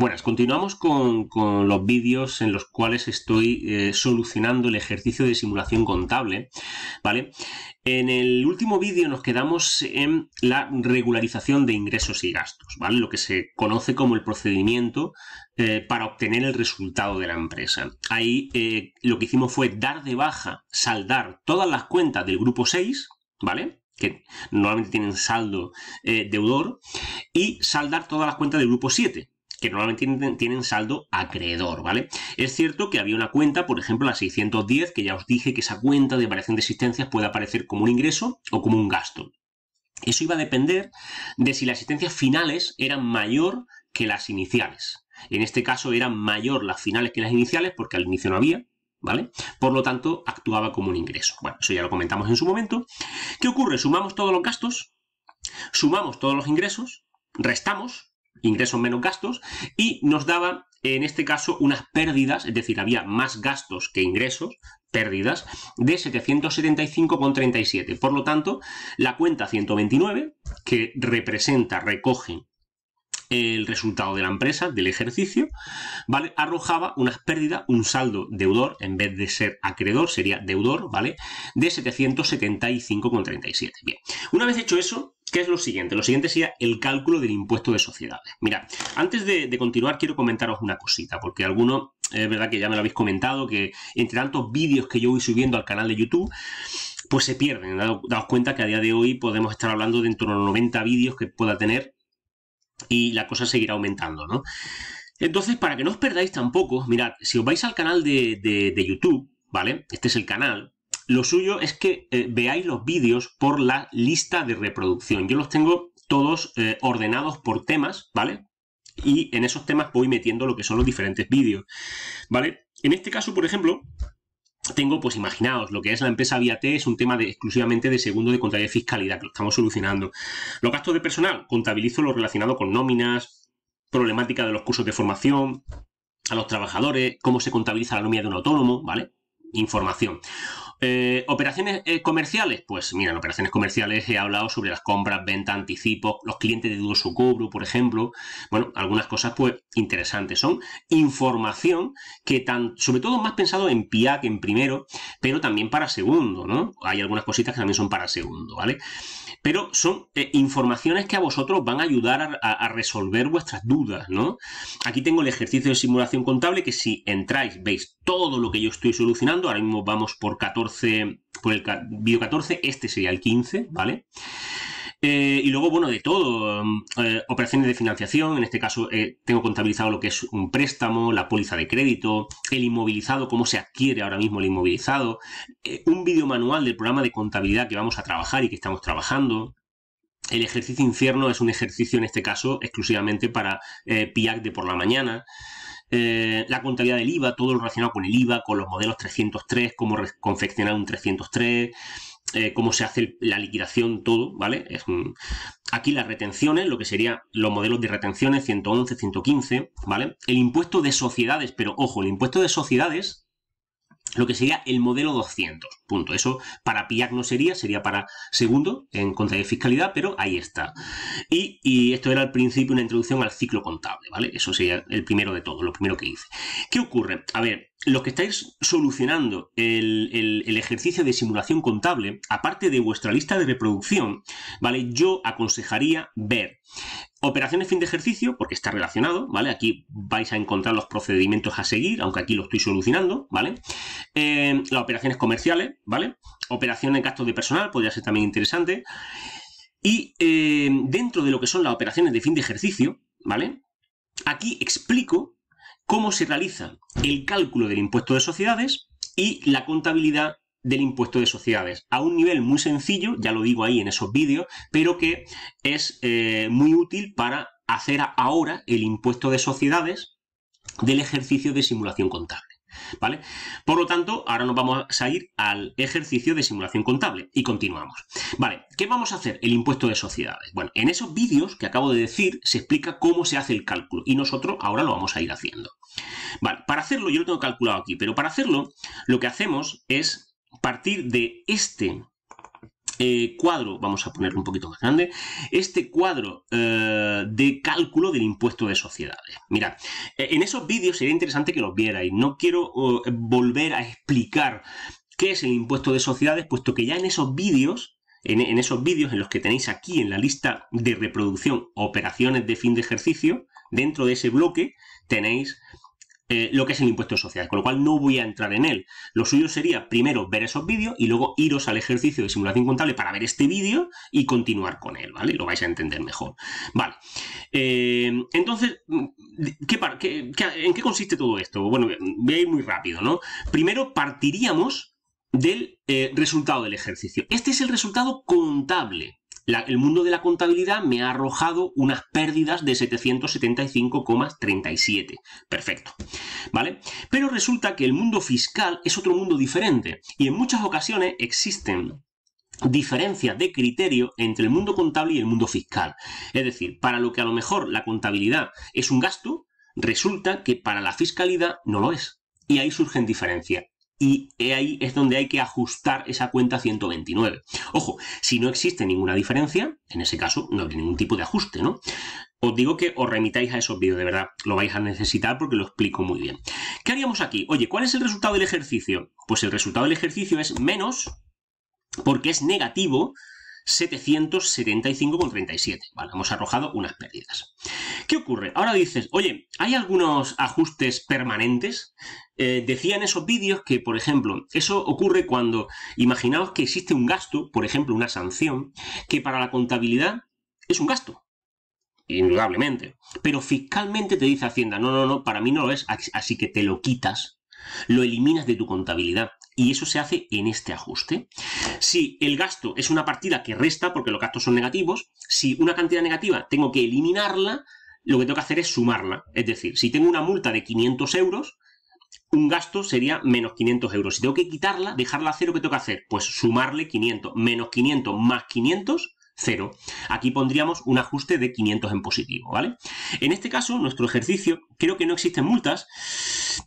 Buenas, continuamos con, los vídeos en los cuales estoy eh, solucionando el ejercicio de simulación contable, ¿vale? En el último vídeo nos quedamos en la regularización de ingresos y gastos, ¿vale? Lo que se conoce como el procedimiento eh, para obtener el resultado de la empresa. Ahí eh, lo que hicimos fue dar de baja, saldar todas las cuentas del grupo 6, ¿vale? que normalmente tienen saldo deudor, y saldar todas las cuentas del grupo 7, que normalmente tienen, saldo acreedor, ¿vale? Es cierto que había una cuenta, por ejemplo, la 610, que ya os dije que esa cuenta de variación de existencias puede aparecer como un ingreso o como un gasto. Eso iba a depender de si las existencias finales eran mayor que las iniciales. En este caso eran mayor las finales que las iniciales porque al inicio no había, ¿vale? Por lo tanto, actuaba como un ingreso. Bueno, eso ya lo comentamos en su momento. ¿Qué ocurre? Sumamos todos los gastos, sumamos todos los ingresos, restamos ingresos menos gastos, y nos daba en este caso unas pérdidas, es decir, había más gastos que ingresos, pérdidas, de 775,37. Por lo tanto, la cuenta 129, que representa, recoge el resultado de la empresa, del ejercicio, ¿vale? Arrojaba unas pérdidas, un saldo deudor, en vez de ser acreedor, sería deudor, ¿vale? De 775,37. Bien, una vez hecho eso, ¿Qué es lo siguiente? Lo siguiente sería el cálculo del impuesto de sociedades. Mira, antes de, continuar quiero comentaros una cosita, porque algunos, es verdad que ya me lo habéis comentado, que entre tantos vídeos que yo voy subiendo al canal de YouTube, pues se pierden. Daos cuenta que a día de hoy podemos estar hablando dentro de los 90 vídeos que pueda tener y la cosa seguirá aumentando, ¿no? Entonces, para que no os perdáis tampoco, mirad, si os vais al canal de, de YouTube, ¿vale? Este es el canal, lo suyo es que eh, veáis los vídeos por la lista de reproducción. Yo los tengo todos eh, ordenados por temas, ¿vale? Y en esos temas voy metiendo lo que son los diferentes vídeos, ¿vale? En este caso, por ejemplo, tengo, pues imaginaos, lo que es la empresa VIAT es un tema de, exclusivamente de segundo de contabilidad y fiscalidad, que lo estamos solucionando. Los gastos de personal, contabilizo lo relacionado con nóminas, problemática de los cursos de formación, a los trabajadores, cómo se contabiliza la nómina de un autónomo, ¿vale? Información. Eh, operaciones eh, comerciales, pues mira, operaciones comerciales he hablado sobre las compras, ventas, anticipos, los clientes de dudoso cobro, por ejemplo. Bueno, algunas cosas pues interesantes. Son información que tan, sobre todo más pensado en PIA que en primero, pero también para segundo, ¿no? Hay algunas cositas que también son para segundo, ¿vale? Pero son eh, informaciones que a vosotros van a ayudar a, a resolver vuestras dudas, ¿no? Aquí tengo el ejercicio de simulación contable que si entráis veis todo lo que yo estoy solucionando. Ahora mismo vamos por 14, por el vídeo 14, este sería el 15, ¿vale? Eh, y luego, bueno, de todo, mm, eh, operaciones de financiación, en este caso eh, tengo contabilizado lo que es un préstamo, la póliza de crédito, el inmovilizado, cómo se adquiere ahora mismo el inmovilizado, un vídeo manual del programa de contabilidad que vamos a trabajar y que estamos trabajando. El ejercicio infierno es un ejercicio, en este caso, exclusivamente para PIAC de por la mañana. Eh, la contabilidad del IVA, todo lo relacionado con el IVA, con los modelos 303, cómo confeccionar un 303, eh, cómo se hace la liquidación, todo, ¿vale? aquí las retenciones, lo que serían los modelos de retenciones 111, 115, ¿vale? El impuesto de sociedades, pero ojo, el impuesto de sociedades lo que sería el modelo 200. Punto. Eso para PIAC no sería, sería para segundo en contra de fiscalidad, pero ahí está. Y, y, esto era al principio una introducción al ciclo contable, ¿vale? Eso sería el primero de todo, lo primero que hice. ¿Qué ocurre? A ver, lo que estáis solucionando el, ejercicio de simulación contable, aparte de vuestra lista de reproducción, ¿vale? Yo aconsejaría ver operaciones fin de ejercicio, porque está relacionado, ¿vale? Aquí vais a encontrar los procedimientos a seguir, aunque aquí lo estoy solucionando, ¿vale? Eh, las operaciones comerciales, ¿vale? Operaciones gastos de personal, podría ser también interesante. Y eh, dentro de lo que son las operaciones de fin de ejercicio, ¿vale? Aquí explico cómo se realiza el cálculo del impuesto de sociedades y la contabilidad del impuesto de sociedades a un nivel muy sencillo, ya lo digo ahí en esos vídeos, pero que es eh, muy útil para hacer ahora el impuesto de sociedades del ejercicio de simulación contable. ¿Vale? Por lo tanto, ahora nos vamos a ir al ejercicio de simulación contable y continuamos. Vale, ¿qué vamos a hacer? El impuesto de sociedades. Bueno, en esos vídeos que acabo de decir se explica cómo se hace el cálculo y nosotros ahora lo vamos a ir haciendo. para hacerlo, yo lo tengo calculado aquí, pero para hacerlo lo que hacemos es partir de este eh, cuadro, vamos a ponerlo un poquito más grande, este cuadro eh, de cálculo del impuesto de sociedades. Mirad, eh, en esos vídeos sería interesante que los vierais. No quiero volver a explicar qué es el impuesto de sociedades, puesto que ya en esos vídeos en, en, esos vídeos en los que tenéis aquí en la lista de reproducción operaciones de fin de ejercicio, dentro de ese bloque tenéis eh, lo que es el impuesto social, con lo cual no voy a entrar en él. Lo suyo sería primero ver esos vídeos y luego iros al ejercicio de simulación contable para ver este vídeo y continuar con él, ¿vale? Lo vais a entender mejor. Vale. Eh, entonces, ¿qué, qué, en qué consiste todo esto? Bueno, voy a ir muy rápido, ¿no? Primero partiríamos del eh, resultado del ejercicio. Este es el resultado contable el mundo de la contabilidad me ha arrojado unas pérdidas de 775,37. Perfecto. ¿Vale? Pero resulta que el mundo fiscal es otro mundo diferente y en muchas ocasiones existen diferencias de criterio entre el mundo contable y el mundo fiscal. Es decir, para lo que a lo mejor la contabilidad es un gasto, resulta que para la fiscalidad no lo es. Y ahí surgen diferencias y ahí es donde hay que ajustar esa cuenta 129. Ojo, si no existe ninguna diferencia, en ese caso no hay ningún tipo de ajuste, ¿no? Os digo que os remitáis a esos vídeos, de verdad, lo vais a necesitar porque lo explico muy bien. ¿Qué haríamos aquí? Oye, ¿cuál es el resultado del ejercicio? Pues el resultado del ejercicio es menos, porque es negativo, 775,37. Vale, hemos arrojado unas pérdidas. ¿Qué ocurre? Ahora dices, oye, hay algunos ajustes permanentes. Eh, decía en esos vídeos que, por ejemplo, eso ocurre cuando, imaginaos que existe un gasto, por ejemplo, una sanción, que para la contabilidad es un gasto, indudablemente. Pero fiscalmente te dice Hacienda, no, no, no, para mí no lo es, así que te lo quitas lo eliminas de tu contabilidad. Y eso se hace en este ajuste. Si el gasto es una partida que resta, porque los gastos son negativos, si una cantidad negativa tengo que eliminarla, lo que tengo que hacer es sumarla. Es decir, si tengo una multa de 500 euros, un gasto sería menos 500 euros. Si tengo que quitarla, dejarla a cero, ¿qué tengo que hacer? Pues sumarle 500. Menos 500 más 500 cero Aquí pondríamos un ajuste de 500 en positivo, ¿vale? En este caso, nuestro ejercicio, creo que no existen multas,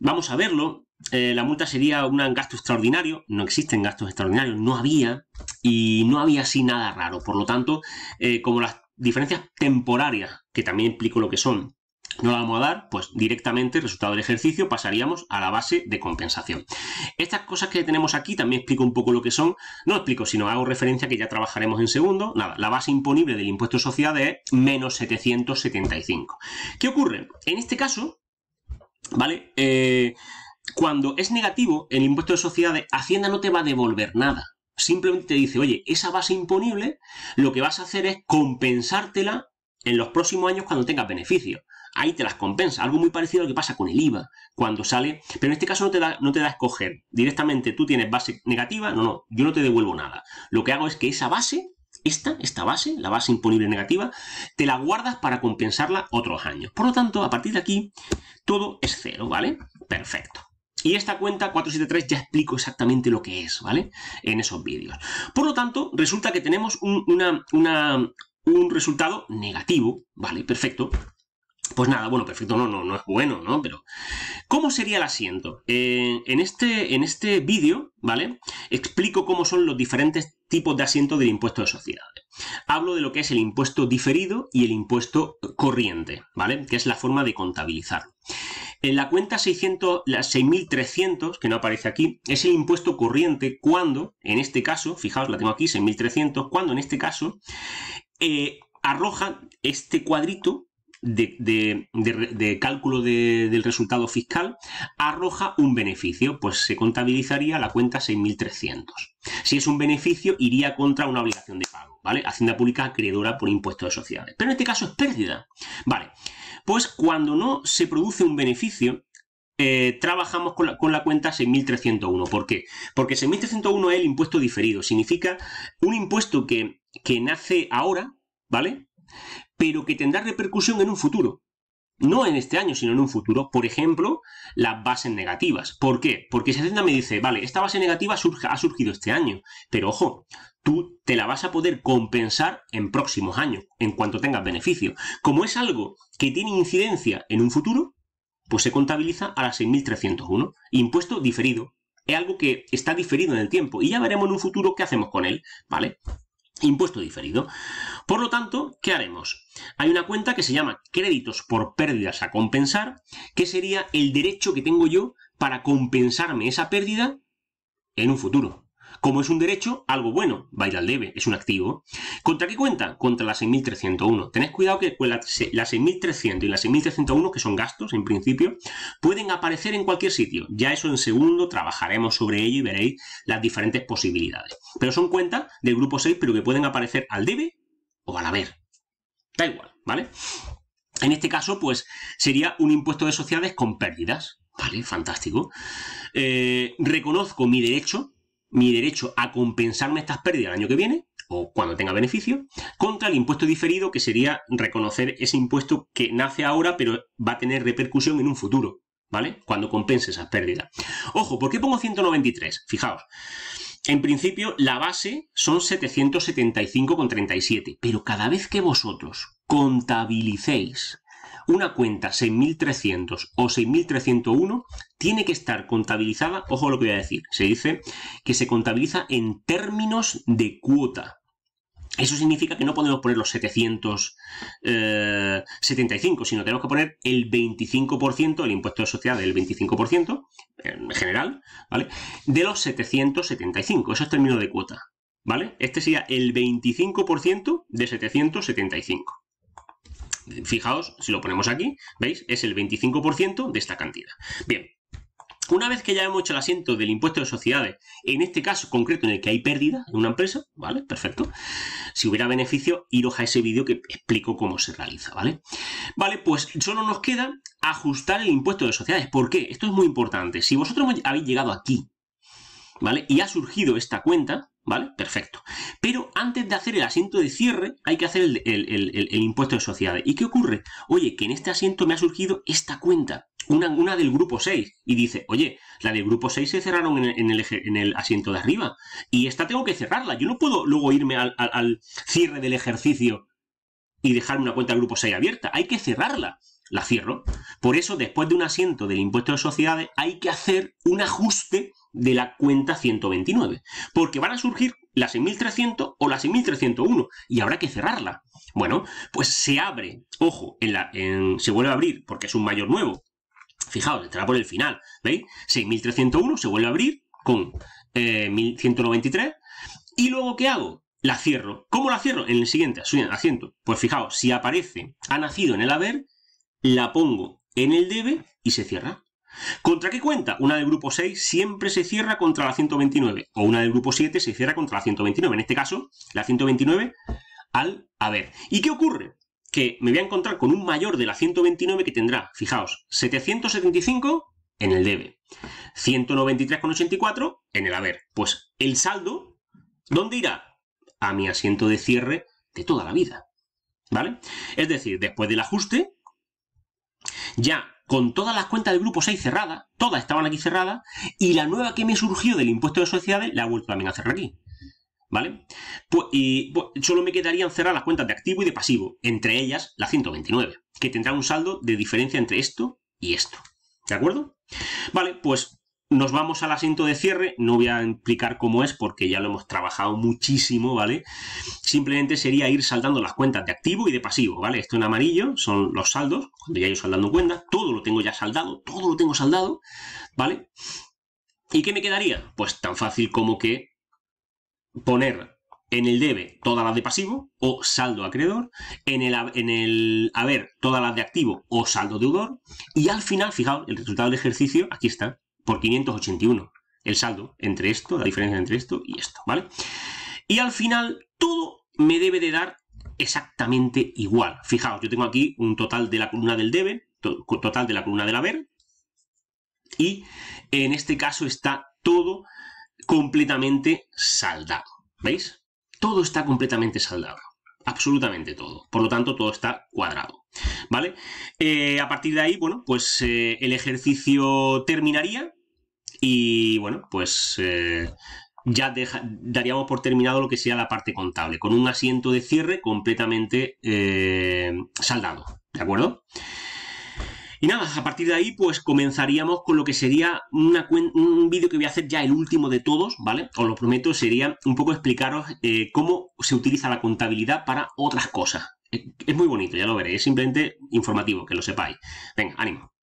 vamos a verlo, eh, la multa sería un gasto extraordinario, no existen gastos extraordinarios, no había, y no había así nada raro, por lo tanto, eh, como las diferencias temporarias, que también explico lo que son, no la vamos a dar, pues directamente, resultado del ejercicio, pasaríamos a la base de compensación. Estas cosas que tenemos aquí, también explico un poco lo que son, no explico, sino hago referencia que ya trabajaremos en segundo, nada, la base imponible del impuesto de sociedades es menos 775. ¿Qué ocurre? En este caso, ¿vale? Eh, cuando es negativo el impuesto de sociedades, Hacienda no te va a devolver nada. Simplemente te dice, oye, esa base imponible, lo que vas a hacer es compensártela en los próximos años cuando tengas beneficios. Ahí te las compensa. Algo muy parecido a lo que pasa con el IVA, cuando sale. Pero en este caso no te da, no te da a escoger. Directamente tú tienes base negativa. No, no, yo no te devuelvo nada. Lo que hago es que esa base, esta, esta base, la base imponible negativa, te la guardas para compensarla otros años. Por lo tanto, a partir de aquí, todo es cero, ¿vale? Perfecto. Y esta cuenta 473 ya explico exactamente lo que es, ¿vale? En esos vídeos. Por lo tanto, resulta que tenemos una, un resultado negativo, ¿vale? Perfecto. Pues nada, bueno, perfecto, no, no, no es bueno, ¿no? Pero, ¿cómo sería el asiento? Eh, en este, en este vídeo, ¿vale? Explico cómo son los diferentes tipos de asiento del impuesto de sociedades. Hablo de lo que es el impuesto diferido y el impuesto corriente, ¿vale? Que es la forma de contabilizar En la cuenta 600, las 6300, que no aparece aquí, es el impuesto corriente cuando, en este caso, fijaos, la tengo aquí, 6300, cuando en este caso eh, arroja este cuadrito de, cálculo del resultado fiscal, arroja un beneficio, pues se contabilizaría la cuenta 6.300. Si es un beneficio, iría contra una obligación de pago, ¿vale? Hacienda Pública acreedora por impuestos de sociedades. Pero en este caso es pérdida. Vale, pues cuando no se produce un beneficio, eh, trabajamos con la, con la, cuenta 6.301. ¿Por qué? Porque 6.301 es el impuesto diferido. Significa un impuesto que que nace ahora, ¿vale? Pero que tendrá repercusión en un futuro. No en este año, sino en un futuro. Por ejemplo, las bases negativas. ¿Por qué? Porque si Hacienda me dice, vale, esta base negativa ha surgido este año, pero ojo, tú te la vas a poder compensar en próximos años, en cuanto tengas beneficio. Como es algo que tiene incidencia en un futuro, pues se contabiliza a la 6.301. Impuesto diferido. Es algo que está diferido en el tiempo y ya veremos en un futuro qué hacemos con él, ¿vale? Impuesto diferido. Por lo tanto, ¿qué haremos? Hay una cuenta que se llama créditos por pérdidas a compensar, que sería el derecho que tengo yo para compensarme esa pérdida en un futuro. Como es un derecho, algo bueno, va a ir al debe, es un activo. ¿Contra qué cuenta? Contra la 6301. Tened cuidado que la, 6300 y la 6301, que son gastos en principio, pueden aparecer en cualquier sitio. Ya eso en segundo trabajaremos sobre ello y veréis las diferentes posibilidades. Pero son cuentas del grupo 6, pero que pueden aparecer al debe o al haber. Da igual, ¿vale? En este caso, pues sería un impuesto de sociedades con pérdidas. Vale, fantástico. Eh, reconozco mi derecho mi derecho a compensarme estas pérdidas el año que viene, o cuando tenga beneficio, contra el impuesto diferido, que sería reconocer ese impuesto que nace ahora, pero va a tener repercusión en un futuro, ¿vale? Cuando compense esas pérdidas. Ojo, ¿por qué pongo 193? Fijaos. En principio, la base son 775,37, pero cada vez que vosotros contabilicéis una cuenta 6300 o 6301 tiene que estar contabilizada, ojo lo que voy a decir, se dice que se contabiliza en términos de cuota. Eso significa que no podemos poner los 775, eh, sino tenemos que poner el 25%, el impuesto de sociedad del 25%, en general, ¿vale? De los 775, esos términos de cuota, ¿vale? Este sería el 25% de 775. Fijaos, si lo ponemos aquí, ¿veis? Es el 25% de esta cantidad. Bien, una vez que ya hemos hecho el asiento del impuesto de sociedades, en este caso concreto en el que hay pérdida en una empresa, ¿vale? Perfecto. Si hubiera beneficio, iros a ese vídeo que explico cómo se realiza, ¿vale? Vale, pues solo nos queda ajustar el impuesto de sociedades. ¿Por qué? Esto es muy importante. Si vosotros habéis llegado aquí ¿vale? Y ha surgido esta cuenta, ¿vale? Perfecto. Pero antes de hacer el asiento de cierre, hay que hacer el, impuesto de sociedades. ¿Y qué ocurre? Oye, que en este asiento me ha surgido esta cuenta, una, una del grupo 6, y dice, oye, la del grupo 6 se cerraron en el, en asiento de arriba, y esta tengo que cerrarla. Yo no puedo luego irme al, al cierre del ejercicio y dejar una cuenta del grupo 6 abierta. Hay que cerrarla la cierro. Por eso, después de un asiento del impuesto de sociedades, hay que hacer un ajuste de la cuenta 129, porque van a surgir las 6300 o las 6301 y habrá que cerrarla. Bueno, pues se abre, ojo, en la, se vuelve a abrir porque es un mayor nuevo. Fijaos, estará por el final, ¿veis? 6301 se vuelve a abrir con 1193 eh, y luego ¿qué hago? La cierro. ¿Cómo la cierro? En el siguiente asiento. Pues fijaos, si aparece, ha nacido en el haber, la pongo en el debe y se cierra. ¿Contra qué cuenta? Una del grupo 6 siempre se cierra contra la 129 o una del grupo 7 se cierra contra la 129. En este caso, la 129 al haber. ¿Y qué ocurre? Que me voy a encontrar con un mayor de la 129 que tendrá, fijaos, 775 en el debe, 193,84 en el haber. Pues el saldo, ¿dónde irá? A mi asiento de cierre de toda la vida. ¿Vale? Es decir, después del ajuste, ya con todas las cuentas del grupo 6 cerradas, todas estaban aquí cerradas, y la nueva que me surgió del impuesto de sociedades la he vuelto también a cerrar aquí. ¿Vale? Pues, y pues, solo me quedarían cerrar las cuentas de activo y de pasivo, entre ellas la 129, que tendrá un saldo de diferencia entre esto y esto. ¿De acuerdo? Vale, pues nos vamos al asiento de cierre, no voy a explicar cómo es porque ya lo hemos trabajado muchísimo, ¿vale? Simplemente sería ir saldando las cuentas de activo y de pasivo, ¿vale? Esto en amarillo son los saldos, cuando ya yo saldando cuentas, todo lo tengo ya saldado, todo lo tengo saldado, ¿vale? ¿Y qué me quedaría? Pues tan fácil como que poner en el debe todas las de pasivo o saldo acreedor, en el, en el haber todas las de activo o saldo deudor, y al final, fijaos, el resultado del ejercicio, aquí está, por 581. El saldo entre esto, la diferencia entre esto y esto, ¿vale? Y al final todo me debe de dar exactamente igual. Fijaos, yo tengo aquí un total de la columna del debe, total de la columna del haber, y en este caso está todo completamente saldado. ¿Veis? Todo está completamente saldado. Absolutamente todo. Por lo tanto, todo está cuadrado. ¿Vale? Eh, a partir de ahí, bueno, pues eh, el ejercicio terminaría y bueno, pues eh, ya daríamos por terminado lo que sea la parte contable, con un asiento de cierre completamente eh, saldado. ¿De acuerdo? Y nada, a partir de ahí, pues comenzaríamos con lo que sería un vídeo que voy a hacer ya el último de todos, ¿vale? Os lo prometo, sería un poco explicaros eh, cómo se utiliza la contabilidad para otras cosas. Es muy bonito, ya lo veréis, es simplemente informativo, que lo sepáis. Venga, ánimo.